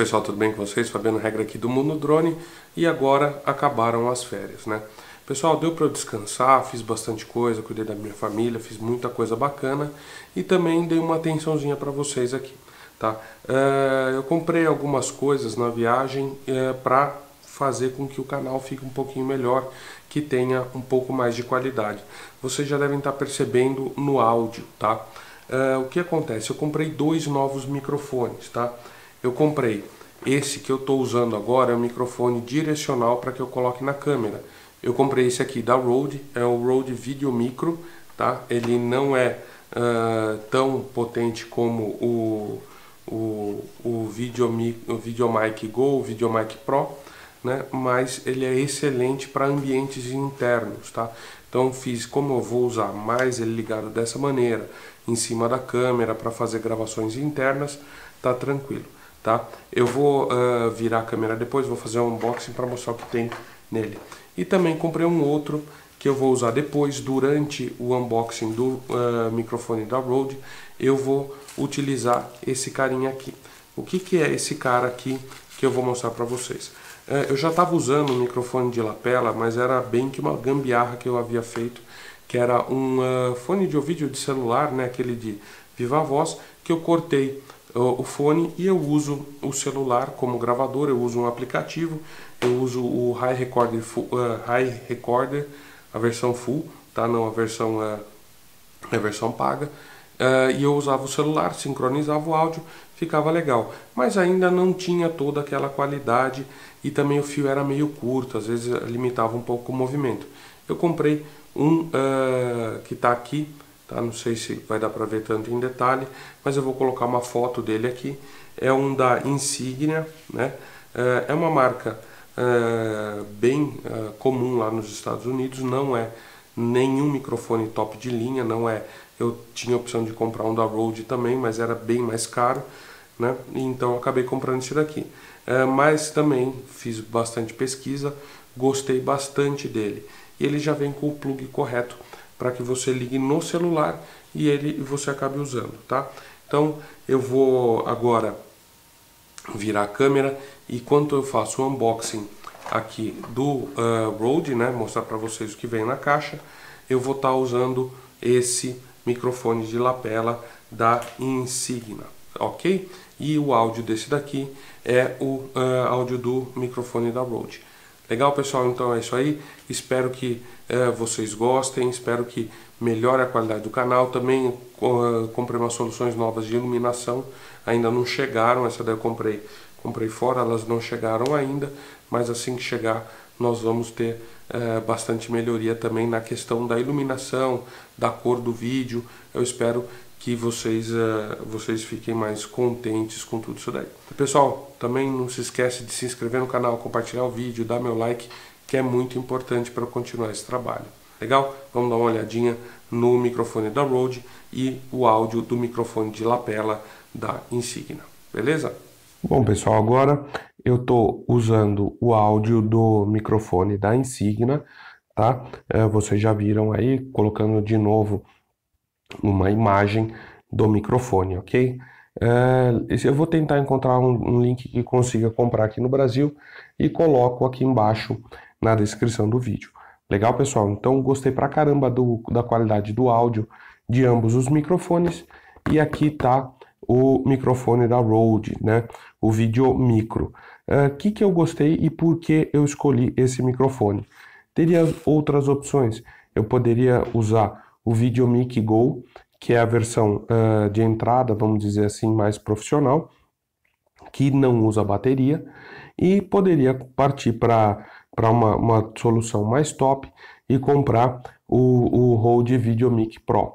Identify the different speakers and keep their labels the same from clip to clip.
Speaker 1: pessoal, tudo bem com vocês? Fabiano Regra aqui do Mundo Drone e agora acabaram as férias, né? Pessoal, deu para eu descansar, fiz bastante coisa, cuidei da minha família, fiz muita coisa bacana e também dei uma atençãozinha para vocês aqui, tá? Eh, eu comprei algumas coisas na viagem eh, para fazer com que o canal fique um pouquinho melhor, que tenha um pouco mais de qualidade. Vocês já devem estar tá percebendo no áudio, tá? Eh, o que acontece? Eu comprei dois novos microfones, tá? Eu comprei. Esse que eu estou usando agora é um microfone direcional para que eu coloque na câmera. Eu comprei esse aqui da Rode, é o Rode Video Micro, tá? Ele não é uh, tão potente como o, o, o, Videomic, o Mic Go, o Mic Pro, né? Mas ele é excelente para ambientes internos, tá? Então fiz como eu vou usar mais ele ligado dessa maneira, em cima da câmera para fazer gravações internas, tá tranquilo tá? Eu vou uh, virar a câmera depois, vou fazer um unboxing para mostrar o que tem nele. E também comprei um outro que eu vou usar depois, durante o unboxing do uh, microfone da Rode, eu vou utilizar esse carinha aqui. O que, que é esse cara aqui que eu vou mostrar para vocês? Uh, eu já estava usando o microfone de lapela, mas era bem que uma gambiarra que eu havia feito, que era um uh, fone de ouvido de celular, né, aquele de viva voz que eu cortei o fone e eu uso o celular como gravador, eu uso um aplicativo, eu uso o High Recorder, uh, High Recorder a versão full, tá? não a versão, uh, a versão paga, uh, e eu usava o celular, sincronizava o áudio, ficava legal, mas ainda não tinha toda aquela qualidade e também o fio era meio curto, às vezes limitava um pouco o movimento. Eu comprei um que está aqui, Tá? Não sei se vai dar para ver tanto em detalhe, mas eu vou colocar uma foto dele aqui. É um da Insignia, né? É, é uma marca é, bem é, comum lá nos Estados Unidos, não é nenhum microfone top de linha, não é. Eu tinha a opção de comprar um da Rode também, mas era bem mais caro, né? Então acabei comprando esse daqui. É, mas também fiz bastante pesquisa, gostei bastante dele. E ele já vem com o plug correto para que você ligue no celular e ele você acabe usando, tá? Então eu vou agora virar a câmera e quando eu faço o unboxing aqui do uh, Rode, né, mostrar para vocês o que vem na caixa, eu vou estar tá usando esse microfone de lapela da Insigna, ok? E o áudio desse daqui é o uh, áudio do microfone da Rode. Legal, pessoal? Então é isso aí. Espero que é, vocês gostem. Espero que melhore a qualidade do canal. Também ah, comprei umas soluções novas de iluminação. Ainda não chegaram, essa daí eu comprei, comprei fora, elas não chegaram ainda. Mas assim que chegar, nós vamos ter é, bastante melhoria também na questão da iluminação, da cor do vídeo. Eu espero que vocês, é, vocês fiquem mais contentes com tudo isso daí. Pessoal, também não se esquece de se inscrever no canal, compartilhar o vídeo, dar meu like que é muito importante para continuar esse trabalho. Legal? Vamos dar uma olhadinha no microfone da Rode e o áudio do microfone de lapela da Insignia. Beleza? Bom, pessoal, agora eu estou usando o áudio do microfone da Insignia, tá? É, vocês já viram aí, colocando de novo uma imagem do microfone, ok? É, eu vou tentar encontrar um, um link que consiga comprar aqui no Brasil e coloco aqui embaixo na descrição do vídeo. Legal, pessoal? Então, gostei pra caramba do, da qualidade do áudio de ambos os microfones. E aqui tá o microfone da Rode, né? O vídeo micro. O uh, ah, que, que eu gostei e por que eu escolhi esse microfone? Teria outras opções. Eu poderia usar o VideoMic Go, que é a versão uh, de entrada, vamos dizer assim, mais profissional, que não usa bateria, e poderia partir para para uma, uma solução mais top e comprar o, o Rode VideoMic Pro.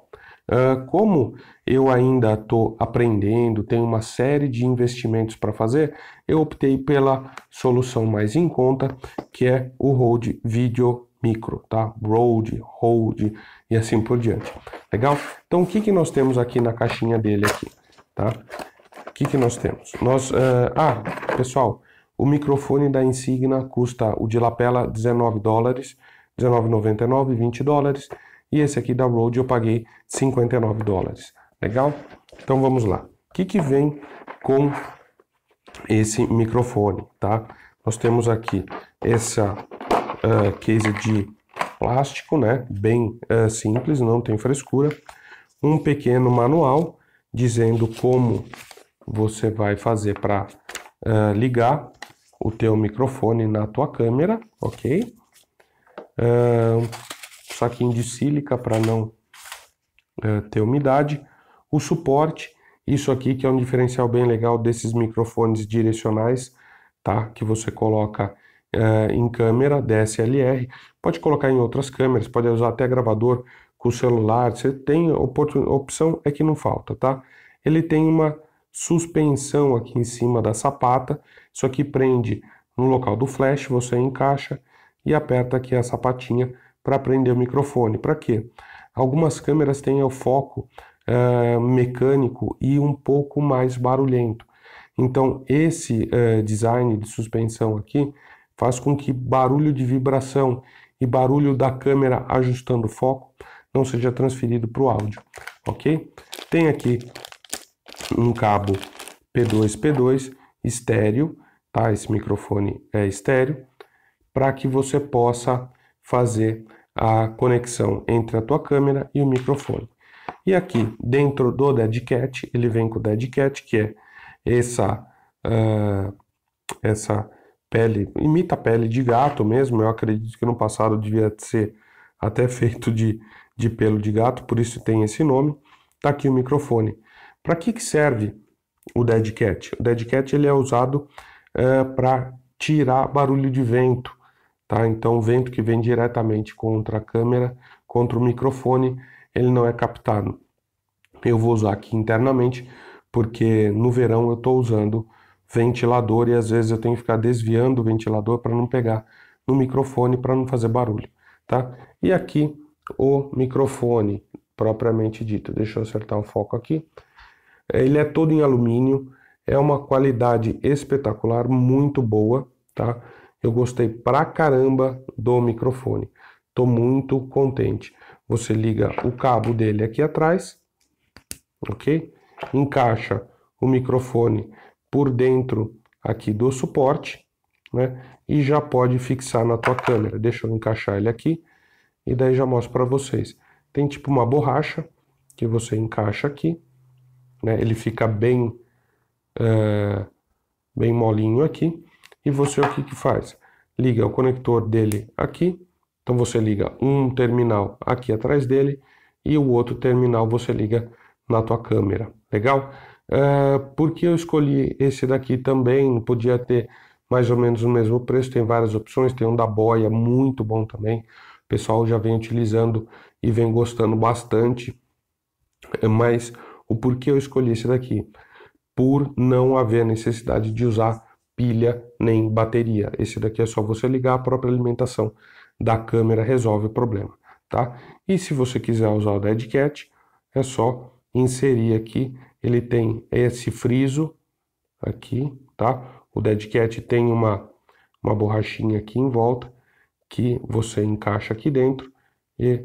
Speaker 1: Uh, como eu ainda estou aprendendo, tenho uma série de investimentos para fazer, eu optei pela solução mais em conta, que é o Rode Video Micro, tá? Rode, Rode e assim por diante. Legal? Então o que, que nós temos aqui na caixinha dele aqui, tá? O que, que nós temos? Nós, uh... ah, pessoal, o microfone da Insignia custa o de lapela 19 dólares, 19,99, 20 dólares. E esse aqui da Rode eu paguei 59 dólares. Legal? Então vamos lá. O que, que vem com esse microfone, tá? Nós temos aqui essa uh, case de plástico, né? Bem uh, simples, não tem frescura. Um pequeno manual dizendo como você vai fazer para uh, eh, ligar o teu microfone na tua câmera, ok? Uh, um saquinho de sílica para não uh, ter umidade, o suporte, isso aqui que é um diferencial bem legal desses microfones direcionais, tá? Que você coloca uh, em câmera DSLR, pode colocar em outras câmeras, pode usar até gravador com celular, você tem opção, é que não falta, tá? Ele tem uma suspensão aqui em cima da sapata. Isso aqui prende no local do flash, você encaixa e aperta aqui a sapatinha para prender o microfone. Para quê? Algumas câmeras têm o foco uh, mecânico e um pouco mais barulhento. Então esse uh, design de suspensão aqui faz com que barulho de vibração e barulho da câmera ajustando o foco não seja transferido para o áudio, ok? Tem aqui um cabo P2, P2 estéreo, tá? Esse microfone é estéreo, para que você possa fazer a conexão entre a tua câmera e o microfone. E aqui, dentro do DeadCat, ele vem com o DeadCat, que é essa, uh, essa pele, imita pele de gato mesmo, eu acredito que no passado devia ser até feito de, de pelo de gato, por isso tem esse nome. Tá aqui o microfone. Para que, que serve o dead cat? O dead cat ele é usado eh, para tirar barulho de vento, tá? Então, vento que vem diretamente contra a câmera, contra o microfone, ele não é captado. Eu vou usar aqui internamente, porque no verão eu estou usando ventilador e às vezes eu tenho que ficar desviando o ventilador para não pegar no microfone para não fazer barulho, tá? E aqui o microfone propriamente dito. Deixa eu acertar o foco aqui. É, ele é todo em alumínio, é uma qualidade espetacular, muito boa, tá? Eu gostei pra caramba do microfone. Tô muito contente. Você liga o cabo dele aqui atrás, ok? Encaixa o microfone por dentro aqui do suporte, né? E já pode fixar na tua câmera. Deixa eu encaixar ele aqui e daí já mostro para vocês. Tem tipo uma borracha que você encaixa aqui né? Ele fica bem, eh, bem molinho aqui. E você o que, que faz? Liga o conector dele aqui. Então você liga um terminal aqui atrás dele e o outro terminal você liga na tua câmera. Legal? Eh, porque eu escolhi esse daqui também? Podia ter mais ou menos o mesmo preço, tem várias opções, tem um da boia muito bom também. O pessoal já vem utilizando e vem gostando bastante. Mas o porquê eu escolhi esse daqui? Por não haver necessidade de usar pilha nem bateria. Esse daqui é só você ligar a própria alimentação da câmera resolve o problema, tá? E se você quiser usar o Dead Cat, é só inserir aqui, ele tem esse friso aqui, tá? O Dead Cat tem uma uma borrachinha aqui em volta que você encaixa aqui dentro e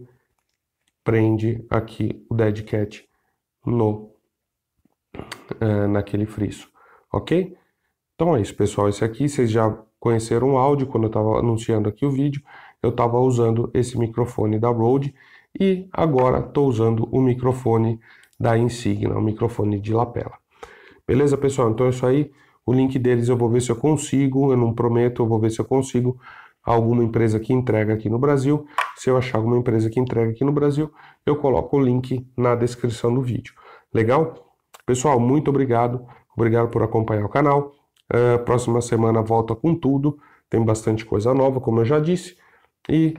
Speaker 1: prende aqui o Dead Cat no uh, eh, naquele friso, ok? Então é isso, pessoal. Esse aqui vocês já conheceram o áudio quando eu estava anunciando aqui o vídeo. Eu estava usando esse microfone da Rode e agora estou usando o microfone da Insignia, o microfone de lapela. Beleza, pessoal? Então é isso aí. O link deles eu vou ver se eu consigo. Eu não prometo, eu vou ver se eu consigo alguma empresa que entrega aqui no Brasil. Se eu achar alguma empresa que entrega aqui no Brasil, eu coloco o link na descrição do vídeo. Legal? Pessoal, muito obrigado. Obrigado por acompanhar o canal. Uh, próxima semana volta com tudo. Tem bastante coisa nova, como eu já disse. E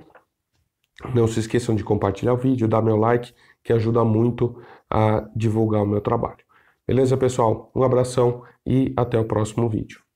Speaker 1: não se esqueçam de compartilhar o vídeo, dar meu like, que ajuda muito a divulgar o meu trabalho. Beleza, pessoal? Um abração e até o próximo vídeo.